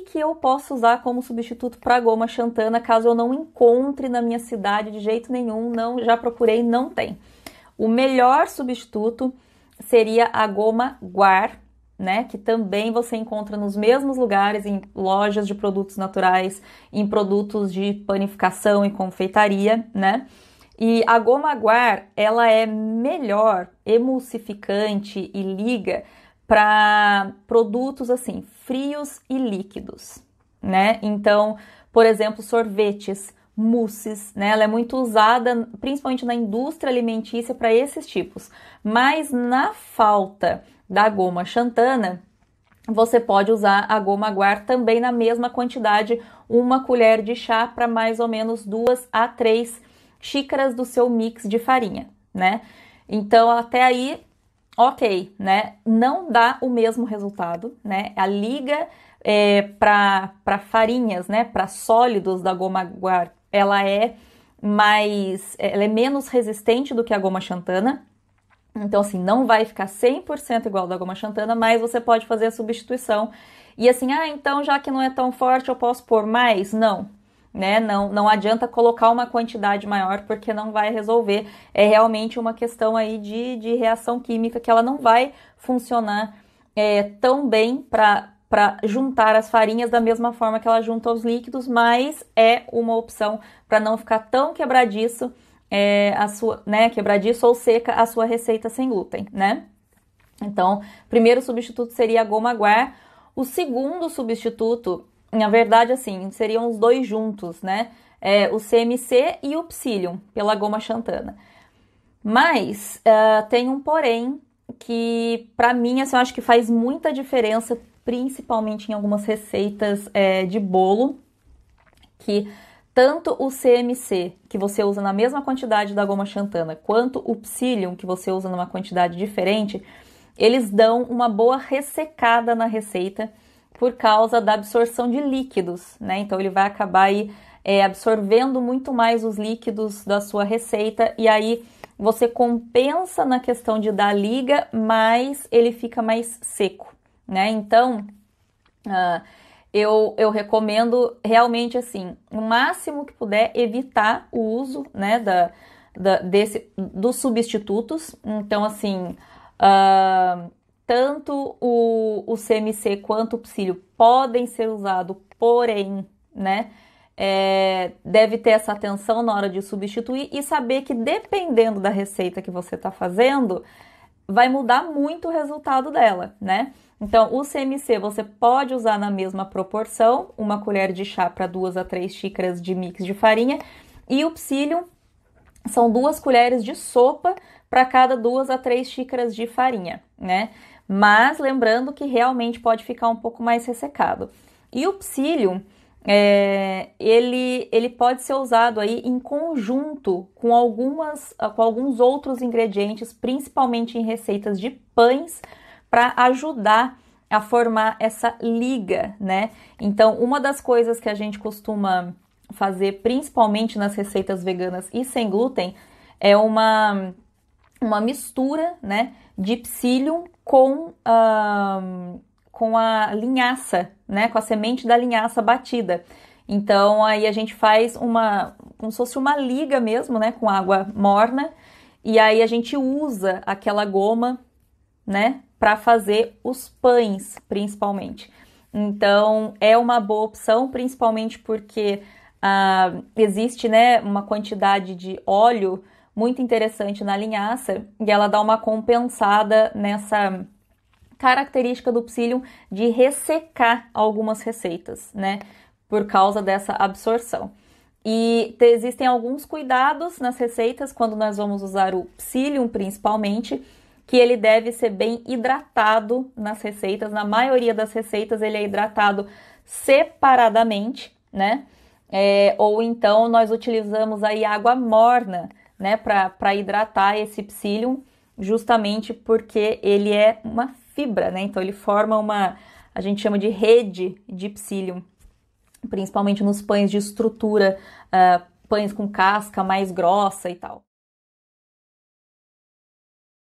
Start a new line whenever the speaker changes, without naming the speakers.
que, que eu posso usar como substituto para goma xantana caso eu não encontre na minha cidade de jeito nenhum? Não, já procurei, não tem. O melhor substituto seria a goma guar, né, que também você encontra nos mesmos lugares, em lojas de produtos naturais, em produtos de panificação e confeitaria, né? E a goma guar, ela é melhor emulsificante e liga para produtos assim, frios e líquidos, né? Então, por exemplo, sorvetes, mousses, né? Ela é muito usada principalmente na indústria alimentícia para esses tipos. Mas na falta da goma xantana, você pode usar a goma guar também na mesma quantidade, uma colher de chá para mais ou menos duas a três xícaras do seu mix de farinha, né? Então, até aí ok, né? Não dá o mesmo resultado, né? A liga é, para farinhas, né? Para sólidos da goma guar, ela é mais, é, ela é menos resistente do que a goma xantana. Então, assim, não vai ficar 100% igual da goma xantana, mas você pode fazer a substituição. E assim, ah, então já que não é tão forte, eu posso pôr mais? Não, né? Não, não adianta colocar uma quantidade maior porque não vai resolver. É realmente uma questão aí de, de reação química que ela não vai funcionar é, tão bem para para juntar as farinhas da mesma forma que ela junta os líquidos, mas é uma opção para não ficar tão quebradiço é, a sua, né, quebradiço ou seca a sua receita sem glúten, né? Então, primeiro substituto seria a goma guar. O segundo substituto na verdade, assim, seriam os dois juntos, né? É, o CMC e o Psyllium, pela goma xantana. Mas uh, tem um porém que, para mim, assim, eu acho que faz muita diferença, principalmente em algumas receitas é, de bolo, que tanto o CMC, que você usa na mesma quantidade da goma xantana, quanto o psyllium, que você usa numa quantidade diferente, eles dão uma boa ressecada na receita por causa da absorção de líquidos, né? Então ele vai acabar aí é, absorvendo muito mais os líquidos da sua receita e aí você compensa na questão de dar liga, mas ele fica mais seco, né? Então uh, eu, eu recomendo realmente assim, o máximo que puder evitar o uso, né, da, da desse, dos substitutos. Então assim uh, tanto o, o CMC quanto o psílio podem ser usados, porém, né? É, deve ter essa atenção na hora de substituir e saber que dependendo da receita que você está fazendo, vai mudar muito o resultado dela, né? Então, o CMC você pode usar na mesma proporção, uma colher de chá para duas a três xícaras de mix de farinha, e o psyllium são duas colheres de sopa para cada duas a três xícaras de farinha, né? mas lembrando que realmente pode ficar um pouco mais ressecado. E o psílio, é, ele, ele pode ser usado aí em conjunto com, algumas, com alguns outros ingredientes, principalmente em receitas de pães, para ajudar a formar essa liga, né? Então, uma das coisas que a gente costuma fazer, principalmente nas receitas veganas e sem glúten, é uma, uma mistura, né? de psyllium com, um, com a linhaça, né? Com a semente da linhaça batida. Então aí a gente faz uma como se fosse uma liga mesmo, né? Com água morna. E aí a gente usa aquela goma, né? Para fazer os pães, principalmente. Então é uma boa opção, principalmente porque ah, existe, né? Uma quantidade de óleo muito interessante na linhaça e ela dá uma compensada nessa característica do psyllium de ressecar algumas receitas, né? Por causa dessa absorção. E existem alguns cuidados nas receitas quando nós vamos usar o psyllium principalmente, que ele deve ser bem hidratado nas receitas. Na maioria das receitas ele é hidratado separadamente, né? É, ou então nós utilizamos aí água morna né, para hidratar esse psyllium, justamente porque ele é uma fibra, né? Então ele forma uma, a gente chama de rede de psyllium, principalmente nos pães de estrutura, uh, pães com casca mais grossa e tal.